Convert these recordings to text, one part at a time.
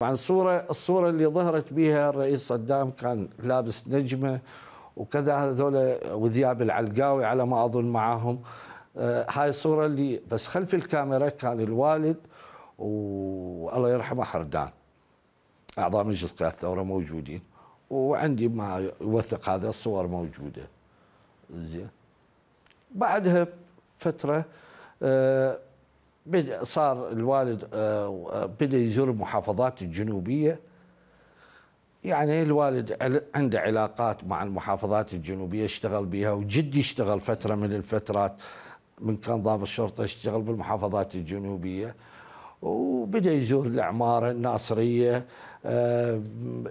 طبعا الصوره الصوره اللي ظهرت بها الرئيس صدام كان لابس نجمه وكذا هذول وذياب العلقاوي على ما اظن معاهم آه، هاي الصوره اللي بس خلف الكاميرا كان الوالد والله يرحمه حردان اعضاء مجلس قياده الثوره موجودين وعندي ما يوثق هذا الصور موجوده زين بعدها فتره آه صار الوالد آه، آه، بدا يزور المحافظات الجنوبيه يعني الوالد عنده علاقات مع المحافظات الجنوبيه اشتغل بها وجدي اشتغل فتره من الفترات من كان ضابط الشرطه اشتغل بالمحافظات الجنوبيه وبدا يزور العماره الناصريه آه،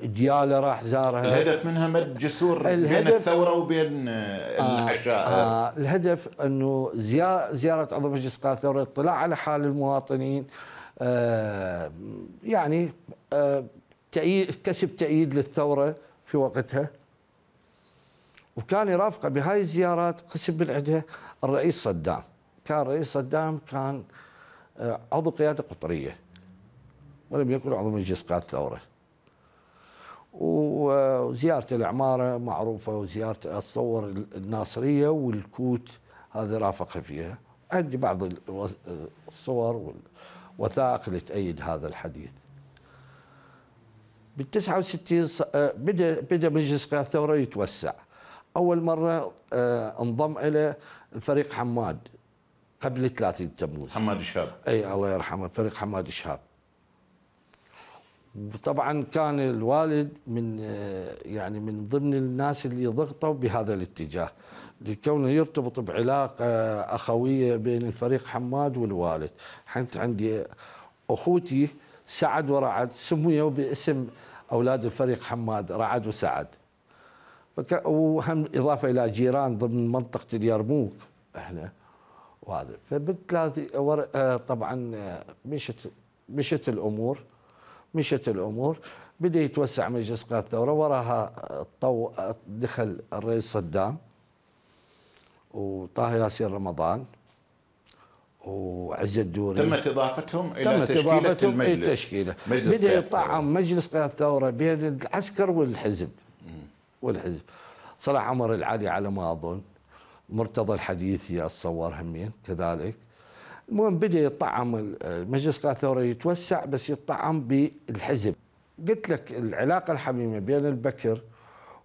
دياله راح زارها الهدف منها مد جسور الهدف بين الثوره وبين العشاء آه آه الهدف انه زياره عضو مجلس قاده الثوره اطلاع على حال المواطنين آه يعني آه تأييد كسب تأييد للثورة في وقتها وكان يرافقه بهاي الزيارات قسم من عندها الرئيس صدام كان الرئيس صدام كان آه، عضو قيادة قطرية ولم يكن عضو مجلس قادة الثورة وزيارة العمارة معروفة وزيارة أتصور الناصرية والكوت هذا رافقه فيها عندي بعض الصور والوثائق اللي تأيد هذا الحديث بال 69 آه، بدا بدا مجلس قيادة الثورة يتوسع أول مرة آه، انضم إلى الفريق حماد قبل 30 تموز حماد شهاب اي الله يرحمه فريق حماد شهاب وطبعا كان الوالد من يعني من ضمن الناس اللي ضغطوا بهذا الاتجاه لكونه يرتبط بعلاقه اخويه بين الفريق حماد والوالد حنت عندي اخوتي سعد ورعد سميوا باسم اولاد الفريق حماد رعد وسعد وهم اضافه الى جيران ضمن منطقه اليرموك احنا وهذا فبالتالي آه، طبعا آه، مشت مشت الامور مشت الامور بدا يتوسع مجلس قياده الثوره وراها آه، طو... دخل الرئيس صدام وطه ياسين رمضان وعز الدوري تمت اضافتهم الى تمت تشكيله إضافتهم المجلس تشكيله مجلس بدا يطعم مجلس قياده الثوره بين العسكر والحزب والحزب صلاح عمر العالي على ما اظن مرتضى الحديثي اتصور همين كذلك المهم بدا يطعم مجلس الثوره يتوسع بس يطعم بالحزب قلت لك العلاقه الحميمه بين البكر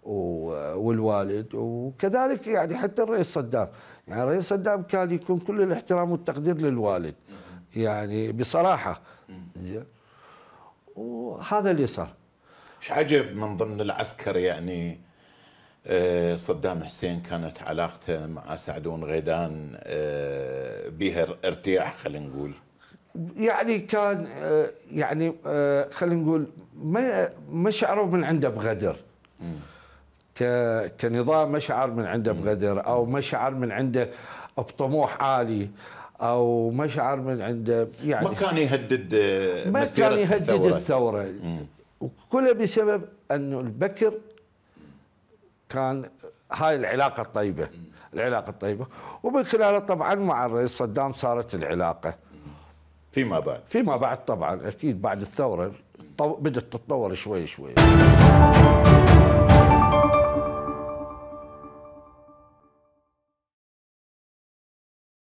والوالد وكذلك يعني حتى الرئيس صدام يعني الرئيس صدام كان يكون كل الاحترام والتقدير للوالد يعني بصراحه زين وهذا اللي صار ايش عجب من ضمن العسكر يعني آه، صدام حسين كانت علاقته مع سعدون غيدان آه، بها ارتياح خلينا نقول يعني كان آه، يعني خلينا نقول ما ما شعروا من عنده بغدر كنظام ما شعر من عنده بغدر او ما شعر من عنده بطموح عالي او ما شعر من عنده يعني ما كان يهدد ما كان يهدد الثوره, الثورة. كله بسبب انه البكر كان هاي العلاقة الطيبة العلاقة الطيبة ومن خلاله طبعا مع الرئيس صدام صارت العلاقة فيما بعد فيما بعد طبعا أكيد بعد الثورة بدأت تتطور شوي شوي